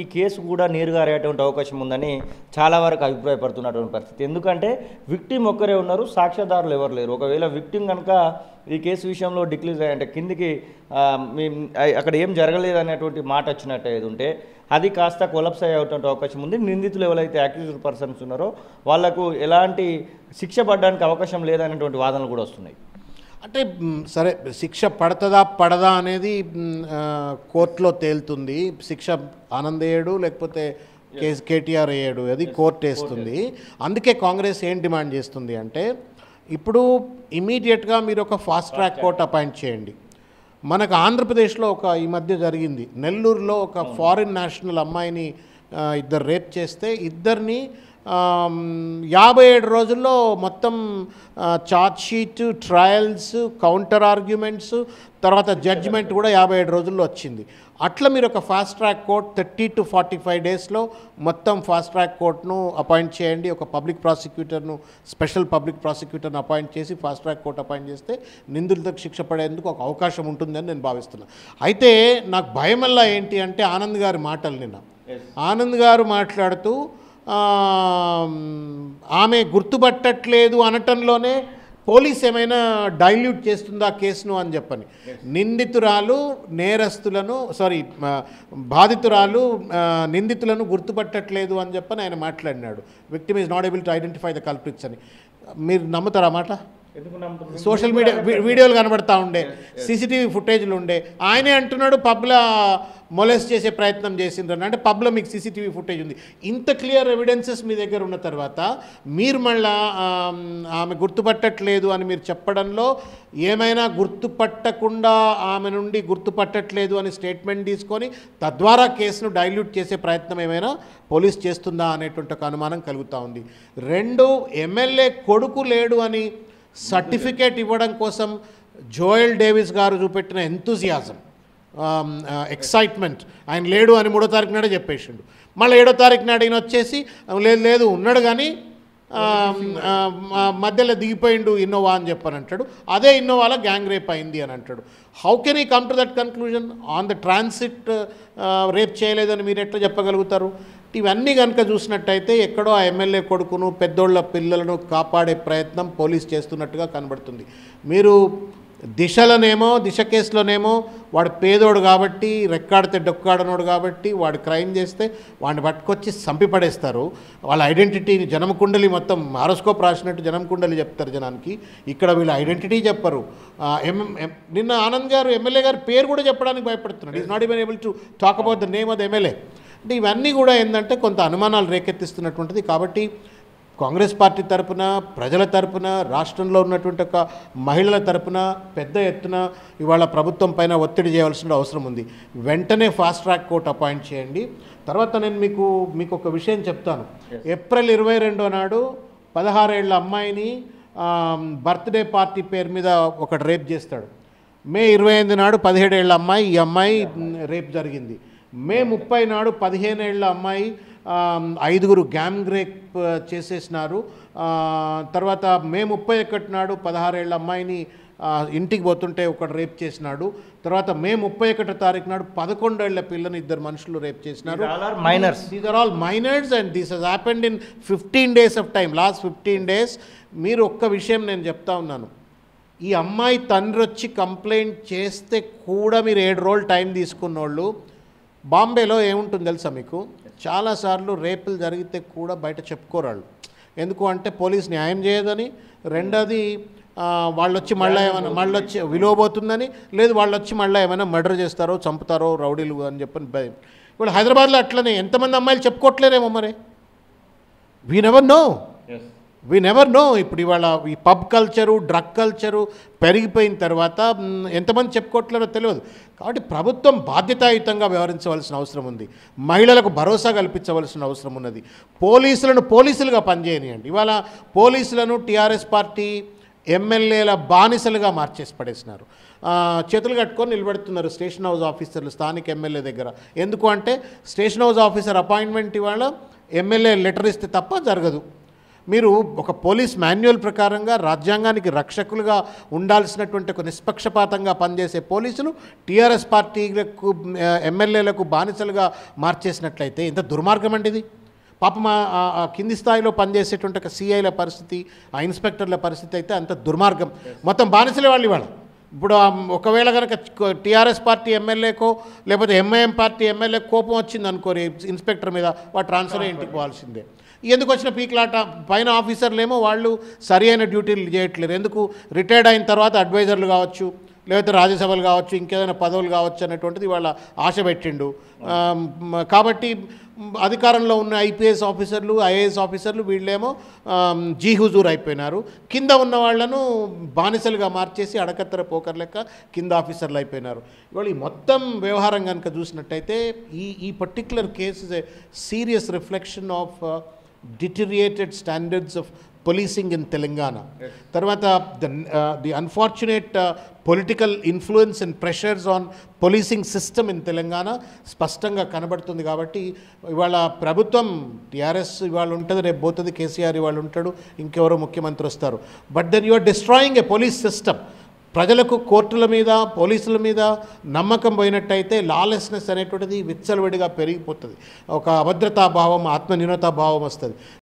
ఈ కేసు కూడా నేరుగా రేటువంటి అవకాశం ఉందని చాలా వరకు అభిప్రాయపడుతున్నటువంటి పరిస్థితి ఎందుకంటే విక్టిమ్ ఒక్కరే ఉన్నారు సాక్ష్యదారులు ఎవరు లేరు ఒకవేళ విక్టిమ్ కనుక ఈ కేసు విషయంలో డిక్లీజ్ అంటే కిందికి అక్కడ ఏం జరగలేదు అనేటువంటి మాట వచ్చినట్టు ఏది ఉంటే అది కాస్త కొలప్స్ అయ్యేటువంటి అవకాశం ఉంది నిందితులు ఎవరైతే యాక్టివ్ పర్సన్స్ ఉన్నారో వాళ్లకు ఎలాంటి శిక్ష పడడానికి అవకాశం లేదనేటువంటి వాదనలు కూడా వస్తున్నాయి అంటే సరే శిక్ష పడతదా పడదా అనేది కోర్టులో తేలుతుంది శిక్ష అయ్యాడు లేకపోతే కేసు కేటీఆర్ అయ్యాడు అది కోర్టు వేస్తుంది అందుకే కాంగ్రెస్ ఏం డిమాండ్ చేస్తుంది అంటే ఇప్పుడు ఇమీడియట్గా మీరు ఒక ఫాస్ట్ ట్రాక్ కోర్ట్ అపాయింట్ చేయండి మనకు ఆంధ్రప్రదేశ్లో ఒక ఈ మధ్య జరిగింది నెల్లూరులో ఒక ఫారిన్ నేషనల్ అమ్మాయిని ఇద్దరు రేప్ చేస్తే ఇద్దరిని యాభై ఏడు రోజుల్లో మొత్తం charge sheet trials counter arguments తర్వాత జడ్జిమెంట్ కూడా యాభై ఏడు రోజుల్లో వచ్చింది అట్లా మీరు ఒక fast track court thirty to forty five డేస్లో మొత్తం ఫాస్ట్ ట్రాక్ కోర్ట్ను అపాయింట్ చేయండి ఒక పబ్లిక్ ప్రాసిక్యూటర్ను స్పెషల్ పబ్లిక్ ప్రాసిక్యూటర్ను అపాయింట్ చేసి ఫాస్ట్ ట్రాక్ కోర్ట్ అపాయింట్ చేస్తే నిందితులకు శిక్ష పడేందుకు ఒక అవకాశం ఉంటుందని నేను భావిస్తున్నాను అయితే నాకు భయమల్లా ఏంటి అంటే ఆనంద్ గారి మాటలు నిన్న ఆనంద్ గారు మాట్లాడుతూ ఆమె గుర్తుపట్టట్లేదు అనటంలోనే పోలీస్ ఏమైనా డైల్యూట్ చేస్తుందా కేసును అని చెప్పని నిందితురాలు నేరస్తులను సారీ బాధితురాలు నిందితులను గుర్తుపట్టట్లేదు అని చెప్పని ఆయన మాట్లాడినాడు victim is not able to identify the culprits అని మీరు నమ్ముతారా మాట సోషల్ మీడియా వీడియోలు కనబడతా ఉండే సీసీటీవీ ఫుటేజ్లు ఉండే ఆయనే అంటున్నాడు పబ్ల మొలెస్ చేసే ప్రయత్నం చేసింది అంటే పబ్ల మీకు సీసీటీవీ ఫుటేజ్ ఉంది ఇంత క్లియర్ ఎవిడెన్సెస్ మీ దగ్గర ఉన్న తర్వాత మీరు మళ్ళా ఆమె గుర్తుపట్టట్లేదు అని మీరు చెప్పడంలో ఏమైనా గుర్తుపట్టకుండా ఆమె నుండి గుర్తుపట్టట్లేదు అని స్టేట్మెంట్ తీసుకొని తద్వారా కేసును డైల్యూట్ చేసే ప్రయత్నం ఏమైనా పోలీస్ చేస్తుందా అనేటువంటి ఒక అనుమానం కలుగుతూ ఉంది రెండు ఎమ్మెల్యే కొడుకు లేడు అని సర్టిఫికేట్ ఇవ్వడం కోసం జోయల్ డేవిస్ గారు చూపెట్టిన ఎంతూజియాజం ఎక్సైట్మెంట్ um, uh, ఆయన లేడు అని మూడో తారీఖు నాడే చెప్పేసిండు మళ్ళీ ఏడో తారీఖు నాడు ఈయన వచ్చేసి లేదు లేదు ఉన్నాడు కానీ um, uh, మధ్యలో దిగిపోయిండు ఇన్నోవా అని చెప్పని అంటాడు అదే ఇన్నోవాలో గ్యాంగ్ రేప్ అయింది అని అంటాడు how can he come to that conclusion on the transit rape చేయలేదని మీరు ఎట్లా చెప్పగలుగుతారు ఇవన్నీ కనుక చూసినట్టయితే ఎక్కడో ఆ ఎమ్మెల్యే కొడుకును పెద్దోళ్ల పిల్లలను కాపాడే ప్రయత్నం పోలీస్ చేస్తున్నట్టుగా కనబడుతుంది మీరు దిశలనేమో దిశ కేసులోనేమో వాడు పేదోడు కాబట్టి రెక్కాడితే డొక్కాడనోడు కాబట్టి వాడు క్రైమ్ చేస్తే వాడిని పట్టుకొచ్చి చంపి పడేస్తారు వాళ్ళ ఐడెంటిటీని జనమకుండలి మొత్తం హారోస్కోప్ రాసినట్టు జనమకుండలి చెప్తారు జనానికి ఇక్కడ వీళ్ళ ఐడెంటిటీ చెప్పరు ఎం నిన్న ఆనంద్ గారు ఎమ్మెల్యే గారు పేరు కూడా చెప్పడానికి భయపడుతున్నాడు is not even able to talk about the name of the MLA అంటే ఇవన్నీ కూడా ఏంటంటే కొంత అనుమానాలు రేకెత్తిస్తున్నటువంటిది కాబట్టి కాంగ్రెస్ పార్టీ తరపున ప్రజల తరపున రాష్ట్రంలో ఉన్నటువంటి ఒక మహిళల తరపున పెద్ద ఎత్తున ఇవాళ ప్రభుత్వం పైన ఒత్తిడి చేయాల్సిన అవసరం ఉంది వెంటనే ఫాస్ట్ ట్రాక్ కోర్ట్ అపాయింట్ చేయండి తర్వాత నేను మీకు మీకు ఒక విషయం చెప్తాను ఏప్రిల్ ఇరవై రెండో నాడు పదహారేళ్ల అమ్మాయిని బర్త్డే పార్టీ పేరు మీద ఒకటి రేప్ చేస్తాడు మే ఇరవై ఎనిమిది నాడు పదిహేడేళ్ల అమ్మాయి ఈ అమ్మాయి రేప్ జరిగింది మే ముప్పై నాడు ఏళ్ళ అమ్మాయి ఐదుగురు గ్యామ్ గ్రేప్ చేసేసినారు తర్వాత మే ముప్పై ఒకటి నాడు పదహారేళ్ళ అమ్మాయిని ఇంటికి పోతుంటే ఒకడు రేప్ చేసినాడు తర్వాత మే ముప్పై ఒకటి తారీఖు నాడు పదకొండేళ్ల పిల్లని ఇద్దరు మనుషులు రేప్ చేసినారు minors these are all minors and this has happened in fifteen days of time last fifteen days మీరు ఒక్క విషయం నేను చెప్తా ఉన్నాను ఈ అమ్మాయి తండ్రి వచ్చి కంప్లైంట్ చేస్తే కూడా మీరు ఏడు రోజులు టైం తీసుకున్నోళ్ళు బాంబేలో ఏముంటుంది తెలుసా మీకు చాలాసార్లు రేపులు జరిగితే కూడా బయట చెప్పుకోరాళ్ళు ఎందుకు అంటే పోలీస్ న్యాయం చేయదని రెండోది వాళ్ళు వచ్చి మళ్ళీ ఏమైనా మళ్ళీ వచ్చి విలువబోతుందని లేదు వాళ్ళు వచ్చి మళ్ళీ ఏమైనా మర్డర్ చేస్తారో చంపుతారో రౌడీలు అని చెప్పని భయం ఇప్పుడు హైదరాబాద్లో అట్లనే ఎంతమంది అమ్మాయిలు చెప్పుకోవట్లేరేమో మరి we never know we never know ఇప్పుడు ఇవాళ ఈ పబ్ కల్చరు డ్రగ్ కల్చరు పెరిగిపోయిన తర్వాత ఎంతమంది చెప్పుకోవట్లేదో తెలియదు కాబట్టి ప్రభుత్వం బాధ్యతాయుతంగా వ్యవహరించవలసిన అవసరం ఉంది మహిళలకు భరోసా కల్పించవలసిన అవసరం ఉన్నది పోలీసులను పోలీసులుగా పనిచేయనియండి ఇవాళ పోలీసులను టీఆర్ఎస్ పార్టీ ఎమ్మెల్యేల బానిసలుగా మార్చేసి పడేసినారు చేతులు కట్టుకొని నిలబెడుతున్నారు స్టేషన్ హౌస్ ఆఫీసర్లు స్థానిక ఎమ్మెల్యే దగ్గర ఎందుకు అంటే స్టేషన్ హౌస్ ఆఫీసర్ అపాయింట్మెంట్ ఇవాళ ఎమ్మెల్యే లెటర్ ఇస్తే తప్ప జరగదు మీరు ఒక పోలీస్ మాన్యువల్ ప్రకారంగా రాజ్యాంగానికి రక్షకులుగా ఉండాల్సినటువంటి ఒక నిష్పక్షపాతంగా పనిచేసే పోలీసులు టీఆర్ఎస్ పార్టీలకు ఎమ్మెల్యేలకు బానిసలుగా మార్చేసినట్లయితే ఇంత దుర్మార్గం అండి ఇది మా కింది స్థాయిలో పనిచేసేటువంటి ఒక సిఐల పరిస్థితి ఆ ఇన్స్పెక్టర్ల పరిస్థితి అయితే అంత దుర్మార్గం మొత్తం బానిసలే వాళ్ళు ఇవాళ ఇప్పుడు ఒకవేళ కనుక టీఆర్ఎస్ పార్టీ ఎమ్మెల్యేకో లేకపోతే ఎంఐఎం పార్టీ ఎమ్మెల్యే కోపం వచ్చింది అనుకోరు ఇన్స్పెక్టర్ మీద వాడు ట్రాన్స్ఫర్ ఇంటికి పోవాల్సిందే ఎందుకు వచ్చిన పీక్లాట పైన ఆఫీసర్లేమో వాళ్ళు సరి అయిన డ్యూటీలు చేయట్లేరు ఎందుకు రిటైర్డ్ అయిన తర్వాత అడ్వైజర్లు కావచ్చు లేకపోతే రాజ్యసభలు కావచ్చు ఇంకేదైనా పదవులు కావచ్చు అనేటువంటిది వాళ్ళ ఆశ పెట్టిండు కాబట్టి అధికారంలో ఉన్న ఐపీఎస్ ఆఫీసర్లు ఐఏఎస్ ఆఫీసర్లు వీళ్ళేమో జీ హుజూర్ అయిపోయినారు కింద ఉన్న వాళ్ళను బానిసలుగా మార్చేసి అడకత్తర పోకర్ లెక్క కింద ఆఫీసర్లు అయిపోయినారు ఇవాళ ఈ మొత్తం వ్యవహారం కనుక చూసినట్టయితే ఈ ఈ particular case serious reflection of deteriorated standards of policing in Telangana. Yes. The, uh, the unfortunate uh, political influence and pressures on policing system in Telangana spastanga kanabadutundi kabatti ivala prabhutvam trs ivala untadare bothadi kcr ivala untadu inkevaro mukhyamantri ostaru but then you are destroying a police system ప్రజలకు కోర్టుల మీద పోలీసుల మీద నమ్మకం పోయినట్టయితే lawlessness అనేటువంటిది విచ్చలవిడిగా పెరిగిపోతుంది ఒక అభద్రతాభావం ఆత్మన్యూనతాభావం వస్తుంది